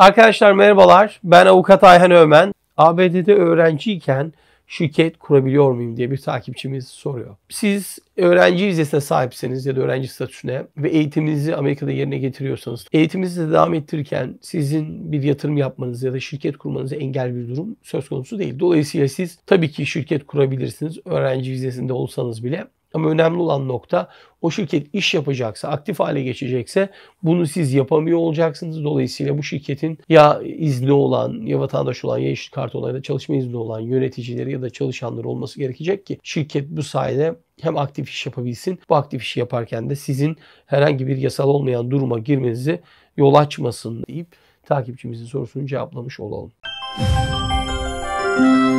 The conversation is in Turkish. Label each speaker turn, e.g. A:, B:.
A: Arkadaşlar merhabalar. Ben avukat Ayhan Ömen. ABD'de öğrenciyken şirket kurabiliyor muyum diye bir takipçimiz soruyor. Siz öğrenci vizesine sahipseniz ya da öğrenci statüsüne ve eğitiminizi Amerika'da yerine getiriyorsanız eğitiminizi de devam ettirirken sizin bir yatırım yapmanız ya da şirket kurmanızı engel bir durum söz konusu değil. Dolayısıyla siz tabii ki şirket kurabilirsiniz öğrenci vizesinde olsanız bile ama önemli olan nokta o şirket iş yapacaksa, aktif hale geçecekse bunu siz yapamıyor olacaksınız. Dolayısıyla bu şirketin ya izni olan, ya vatandaş olan, ya iş kartı olan ya da çalışma izni olan yöneticileri ya da çalışanları olması gerekecek ki şirket bu sayede hem aktif iş yapabilsin. Bu aktif işi yaparken de sizin herhangi bir yasal olmayan duruma girmenizi yol açmasın deyip takipçimizin sorusunu cevaplamış olalım. Müzik